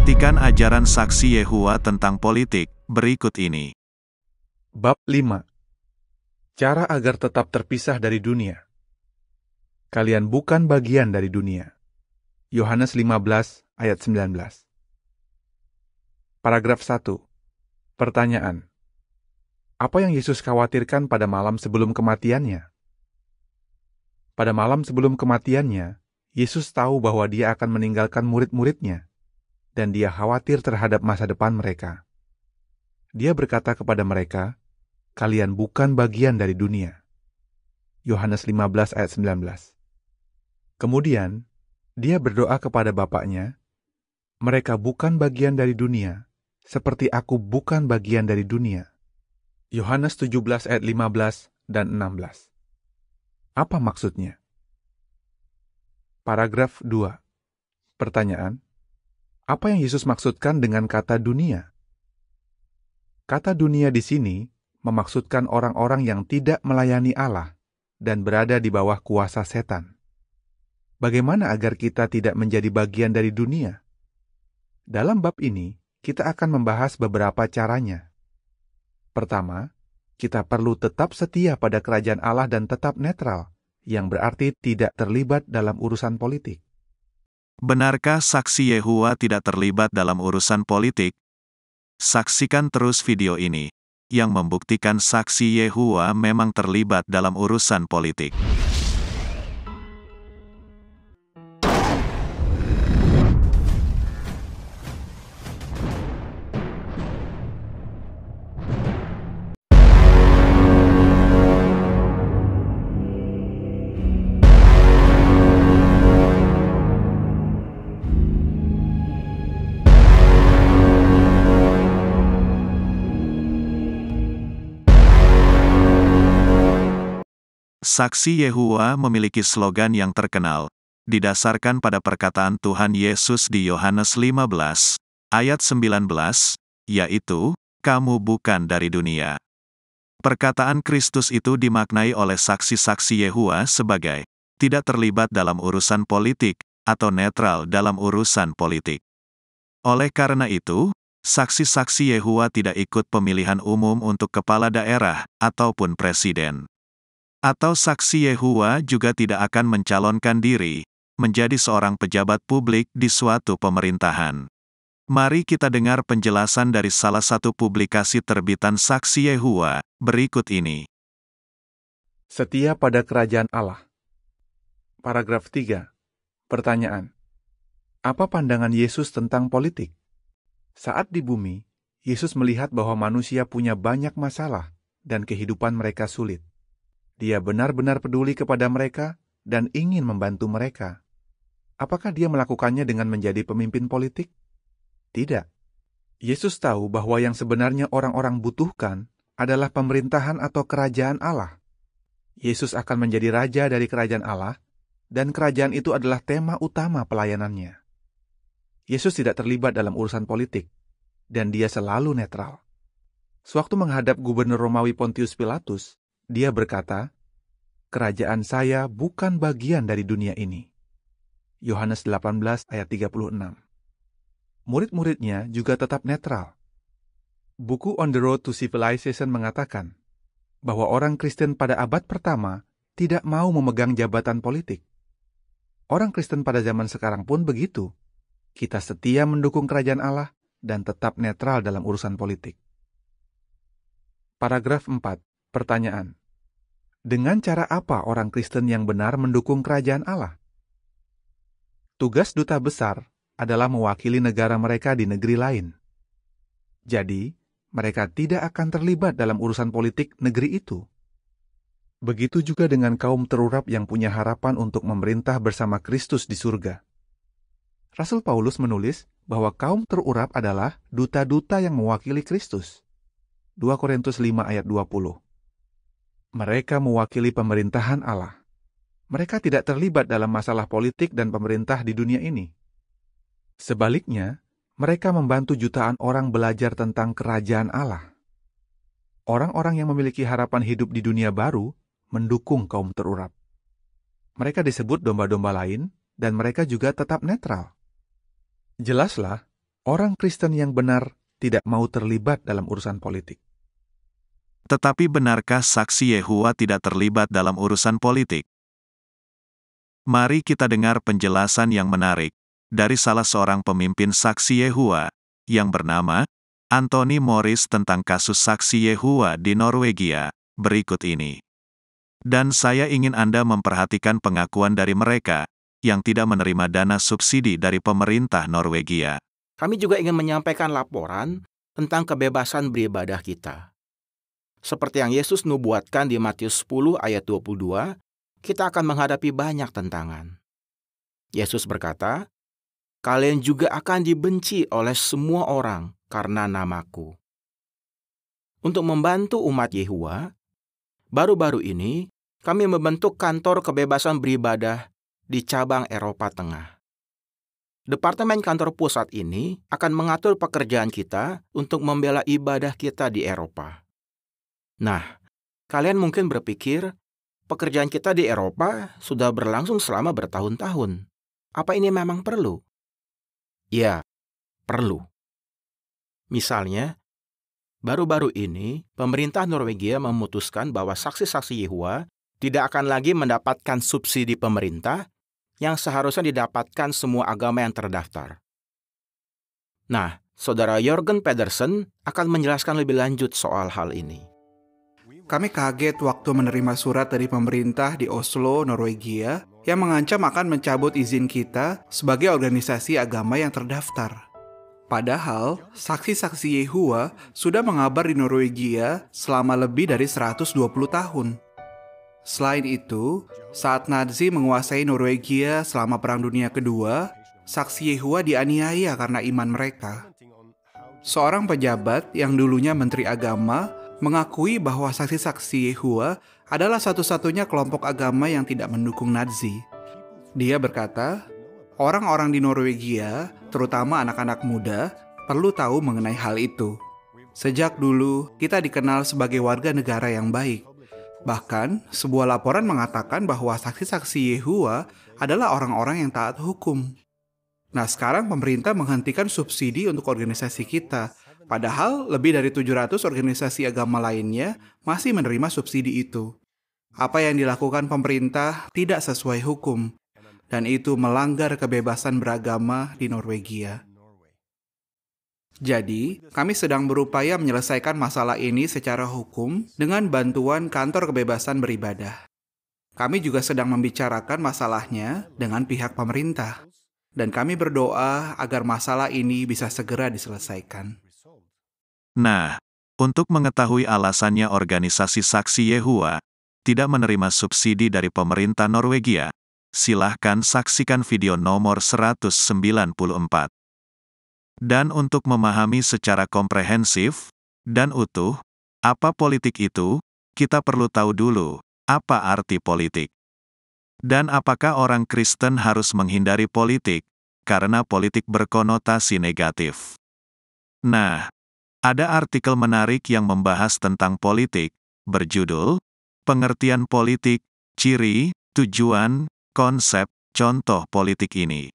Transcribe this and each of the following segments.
Perhatikan ajaran saksi Yehua tentang politik, berikut ini. Bab 5 Cara agar tetap terpisah dari dunia Kalian bukan bagian dari dunia. Yohanes 15 ayat 19 Paragraf 1 Pertanyaan Apa yang Yesus khawatirkan pada malam sebelum kematiannya? Pada malam sebelum kematiannya, Yesus tahu bahwa dia akan meninggalkan murid-muridnya dan dia khawatir terhadap masa depan mereka. Dia berkata kepada mereka, "Kalian bukan bagian dari dunia." Yohanes 15 ayat 19. Kemudian, dia berdoa kepada Bapaknya, "Mereka bukan bagian dari dunia, seperti aku bukan bagian dari dunia." Yohanes 17 ayat 15 dan 16. Apa maksudnya? Paragraf 2. Pertanyaan, apa yang Yesus maksudkan dengan kata dunia? Kata dunia di sini memaksudkan orang-orang yang tidak melayani Allah dan berada di bawah kuasa setan. Bagaimana agar kita tidak menjadi bagian dari dunia? Dalam bab ini, kita akan membahas beberapa caranya. Pertama, kita perlu tetap setia pada kerajaan Allah dan tetap netral, yang berarti tidak terlibat dalam urusan politik. Benarkah saksi Yehua tidak terlibat dalam urusan politik? Saksikan terus video ini, yang membuktikan saksi Yehua memang terlibat dalam urusan politik. Saksi Yehua memiliki slogan yang terkenal, didasarkan pada perkataan Tuhan Yesus di Yohanes 15, ayat 19, yaitu, kamu bukan dari dunia. Perkataan Kristus itu dimaknai oleh saksi-saksi Yehua sebagai tidak terlibat dalam urusan politik atau netral dalam urusan politik. Oleh karena itu, saksi-saksi Yehua tidak ikut pemilihan umum untuk kepala daerah ataupun presiden atau saksi Yehua juga tidak akan mencalonkan diri menjadi seorang pejabat publik di suatu pemerintahan. Mari kita dengar penjelasan dari salah satu publikasi terbitan saksi Yehua berikut ini. Setia pada kerajaan Allah. Paragraf 3. Pertanyaan. Apa pandangan Yesus tentang politik? Saat di bumi, Yesus melihat bahwa manusia punya banyak masalah dan kehidupan mereka sulit. Dia benar-benar peduli kepada mereka dan ingin membantu mereka. Apakah dia melakukannya dengan menjadi pemimpin politik? Tidak. Yesus tahu bahwa yang sebenarnya orang-orang butuhkan adalah pemerintahan atau kerajaan Allah. Yesus akan menjadi raja dari kerajaan Allah, dan kerajaan itu adalah tema utama pelayanannya. Yesus tidak terlibat dalam urusan politik, dan dia selalu netral. Sewaktu menghadap gubernur Romawi Pontius Pilatus, dia berkata, "Kerajaan saya bukan bagian dari dunia ini." Yohanes 18 ayat 36. Murid-muridnya juga tetap netral. Buku On the Road to Civilization mengatakan bahwa orang Kristen pada abad pertama tidak mau memegang jabatan politik. Orang Kristen pada zaman sekarang pun begitu. Kita setia mendukung kerajaan Allah dan tetap netral dalam urusan politik. Paragraf 4. Pertanyaan. Dengan cara apa orang Kristen yang benar mendukung kerajaan Allah? Tugas duta besar adalah mewakili negara mereka di negeri lain. Jadi, mereka tidak akan terlibat dalam urusan politik negeri itu. Begitu juga dengan kaum terurap yang punya harapan untuk memerintah bersama Kristus di surga. Rasul Paulus menulis bahwa kaum terurap adalah duta-duta yang mewakili Kristus. 2 Korintus 5 ayat 20 mereka mewakili pemerintahan Allah. Mereka tidak terlibat dalam masalah politik dan pemerintah di dunia ini. Sebaliknya, mereka membantu jutaan orang belajar tentang kerajaan Allah. Orang-orang yang memiliki harapan hidup di dunia baru mendukung kaum terurap. Mereka disebut domba-domba lain, dan mereka juga tetap netral. Jelaslah, orang Kristen yang benar tidak mau terlibat dalam urusan politik. Tetapi benarkah saksi Yehua tidak terlibat dalam urusan politik? Mari kita dengar penjelasan yang menarik dari salah seorang pemimpin saksi Yehua yang bernama Anthony Morris tentang kasus saksi Yehua di Norwegia berikut ini. Dan saya ingin Anda memperhatikan pengakuan dari mereka yang tidak menerima dana subsidi dari pemerintah Norwegia. Kami juga ingin menyampaikan laporan tentang kebebasan beribadah kita. Seperti yang Yesus nubuatkan di Matius 10 ayat 22, kita akan menghadapi banyak tentangan. Yesus berkata, "Kalian juga akan dibenci oleh semua orang karena namaku." Untuk membantu umat Yehua, baru-baru ini kami membentuk kantor kebebasan beribadah di cabang Eropa Tengah. Departemen kantor pusat ini akan mengatur pekerjaan kita untuk membela ibadah kita di Eropa. Nah, kalian mungkin berpikir, pekerjaan kita di Eropa sudah berlangsung selama bertahun-tahun. Apa ini memang perlu? Ya, perlu. Misalnya, baru-baru ini pemerintah Norwegia memutuskan bahwa saksi-saksi Yehua tidak akan lagi mendapatkan subsidi pemerintah yang seharusnya didapatkan semua agama yang terdaftar. Nah, saudara Jorgen Pedersen akan menjelaskan lebih lanjut soal hal ini. Kami kaget waktu menerima surat dari pemerintah di Oslo, Norwegia, yang mengancam akan mencabut izin kita sebagai organisasi agama yang terdaftar. Padahal, saksi-saksi Yehua sudah mengabar di Norwegia selama lebih dari 120 tahun. Selain itu, saat Nazi menguasai Norwegia selama Perang Dunia Kedua, saksi Yehua dianiaya karena iman mereka. Seorang pejabat yang dulunya menteri agama mengakui bahwa saksi-saksi Yehua adalah satu-satunya kelompok agama yang tidak mendukung Nazi. Dia berkata, orang-orang di Norwegia, terutama anak-anak muda, perlu tahu mengenai hal itu. Sejak dulu, kita dikenal sebagai warga negara yang baik. Bahkan, sebuah laporan mengatakan bahwa saksi-saksi Yehua adalah orang-orang yang taat hukum. Nah, sekarang pemerintah menghentikan subsidi untuk organisasi kita Padahal lebih dari 700 organisasi agama lainnya masih menerima subsidi itu. Apa yang dilakukan pemerintah tidak sesuai hukum, dan itu melanggar kebebasan beragama di Norwegia. Jadi, kami sedang berupaya menyelesaikan masalah ini secara hukum dengan bantuan kantor kebebasan beribadah. Kami juga sedang membicarakan masalahnya dengan pihak pemerintah, dan kami berdoa agar masalah ini bisa segera diselesaikan. Nah, untuk mengetahui alasannya organisasi saksi Yehua tidak menerima subsidi dari pemerintah Norwegia, silahkan saksikan video nomor 194. Dan untuk memahami secara komprehensif dan utuh apa politik itu, kita perlu tahu dulu apa arti politik. Dan apakah orang Kristen harus menghindari politik karena politik berkonotasi negatif? Nah, ada artikel menarik yang membahas tentang politik, berjudul Pengertian Politik, Ciri, Tujuan, Konsep, Contoh Politik ini.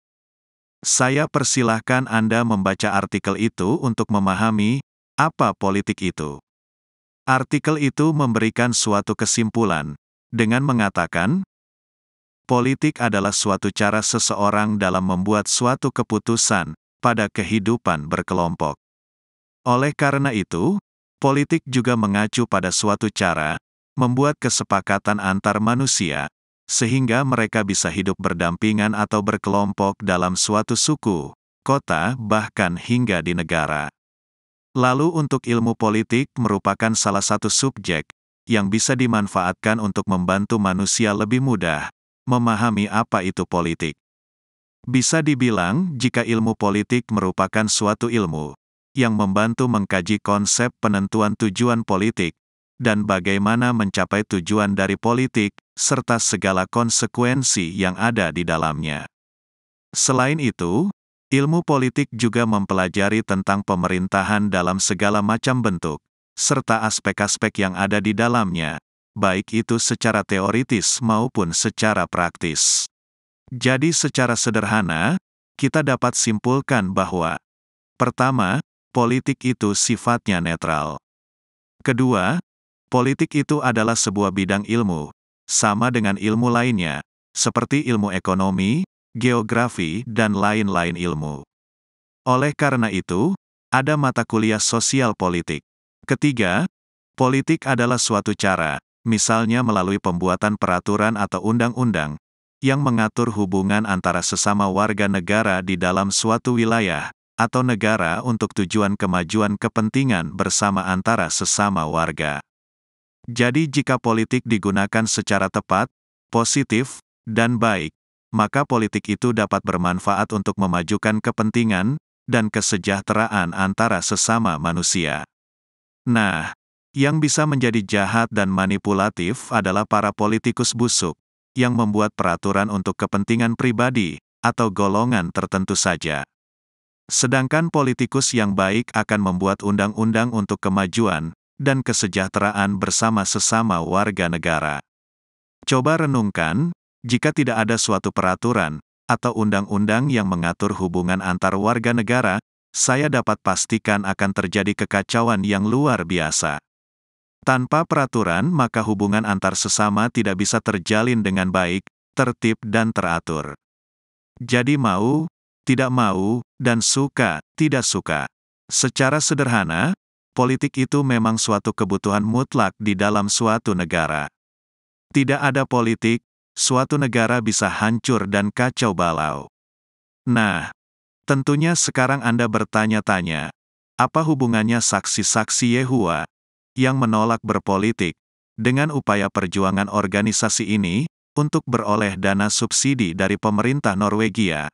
Saya persilahkan Anda membaca artikel itu untuk memahami apa politik itu. Artikel itu memberikan suatu kesimpulan dengan mengatakan, politik adalah suatu cara seseorang dalam membuat suatu keputusan pada kehidupan berkelompok. Oleh karena itu, politik juga mengacu pada suatu cara membuat kesepakatan antar manusia, sehingga mereka bisa hidup berdampingan atau berkelompok dalam suatu suku, kota, bahkan hingga di negara. Lalu, untuk ilmu politik merupakan salah satu subjek yang bisa dimanfaatkan untuk membantu manusia lebih mudah memahami apa itu politik. Bisa dibilang, jika ilmu politik merupakan suatu ilmu yang membantu mengkaji konsep penentuan tujuan politik, dan bagaimana mencapai tujuan dari politik, serta segala konsekuensi yang ada di dalamnya. Selain itu, ilmu politik juga mempelajari tentang pemerintahan dalam segala macam bentuk, serta aspek-aspek yang ada di dalamnya, baik itu secara teoritis maupun secara praktis. Jadi, secara sederhana, kita dapat simpulkan bahwa: pertama, politik itu sifatnya netral. Kedua, politik itu adalah sebuah bidang ilmu, sama dengan ilmu lainnya, seperti ilmu ekonomi, geografi, dan lain-lain ilmu. Oleh karena itu, ada mata kuliah sosial politik. Ketiga, politik adalah suatu cara, misalnya melalui pembuatan peraturan atau undang-undang, yang mengatur hubungan antara sesama warga negara di dalam suatu wilayah, atau negara untuk tujuan kemajuan kepentingan bersama antara sesama warga. Jadi, jika politik digunakan secara tepat, positif, dan baik, maka politik itu dapat bermanfaat untuk memajukan kepentingan dan kesejahteraan antara sesama manusia. Nah, yang bisa menjadi jahat dan manipulatif adalah para politikus busuk yang membuat peraturan untuk kepentingan pribadi atau golongan tertentu saja. Sedangkan politikus yang baik akan membuat undang-undang untuk kemajuan dan kesejahteraan bersama sesama warga negara. Coba renungkan, jika tidak ada suatu peraturan atau undang-undang yang mengatur hubungan antar warga negara, saya dapat pastikan akan terjadi kekacauan yang luar biasa. Tanpa peraturan, maka hubungan antar sesama tidak bisa terjalin dengan baik, tertib, dan teratur. Jadi, mau tidak mau, dan suka, tidak suka. Secara sederhana, politik itu memang suatu kebutuhan mutlak di dalam suatu negara. Tidak ada politik, suatu negara bisa hancur dan kacau balau. Nah, tentunya sekarang Anda bertanya-tanya, apa hubungannya saksi-saksi Yehua yang menolak berpolitik dengan upaya perjuangan organisasi ini untuk beroleh dana subsidi dari pemerintah Norwegia?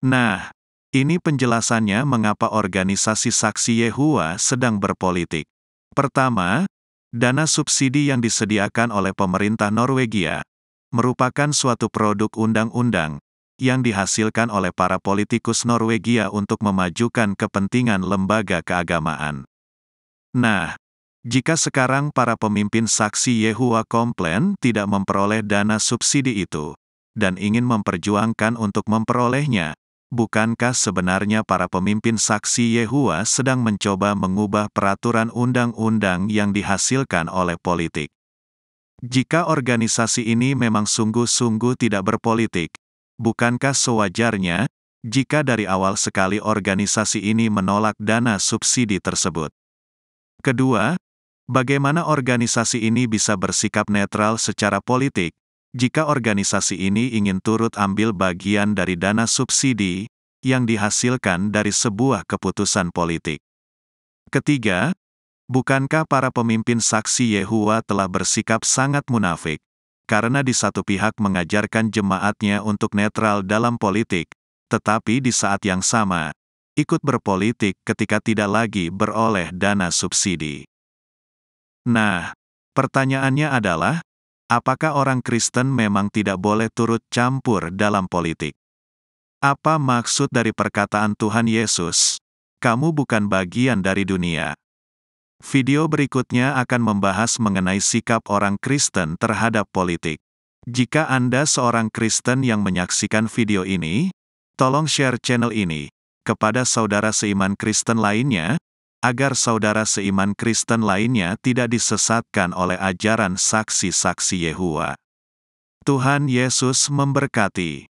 Nah, ini penjelasannya mengapa organisasi saksi Yehua sedang berpolitik. Pertama, dana subsidi yang disediakan oleh pemerintah Norwegia merupakan suatu produk undang-undang yang dihasilkan oleh para politikus Norwegia untuk memajukan kepentingan lembaga keagamaan. Nah, jika sekarang para pemimpin saksi Yehua komplain tidak memperoleh dana subsidi itu, dan ingin memperjuangkan untuk memperolehnya, bukankah sebenarnya para pemimpin saksi Yehua sedang mencoba mengubah peraturan undang-undang yang dihasilkan oleh politik? Jika organisasi ini memang sungguh-sungguh tidak berpolitik, bukankah sewajarnya jika dari awal sekali organisasi ini menolak dana subsidi tersebut? Kedua, bagaimana organisasi ini bisa bersikap netral secara politik, jika organisasi ini ingin turut ambil bagian dari dana subsidi yang dihasilkan dari sebuah keputusan politik. Ketiga, bukankah para pemimpin saksi Yehua telah bersikap sangat munafik karena di satu pihak mengajarkan jemaatnya untuk netral dalam politik, tetapi di saat yang sama ikut berpolitik ketika tidak lagi beroleh dana subsidi. Nah, pertanyaannya adalah, Apakah orang Kristen memang tidak boleh turut campur dalam politik? Apa maksud dari perkataan Tuhan Yesus? Kamu bukan bagian dari dunia. Video berikutnya akan membahas mengenai sikap orang Kristen terhadap politik. Jika Anda seorang Kristen yang menyaksikan video ini, tolong share channel ini kepada saudara seiman Kristen lainnya agar saudara seiman Kristen lainnya tidak disesatkan oleh ajaran saksi-saksi Yehua. Tuhan Yesus memberkati.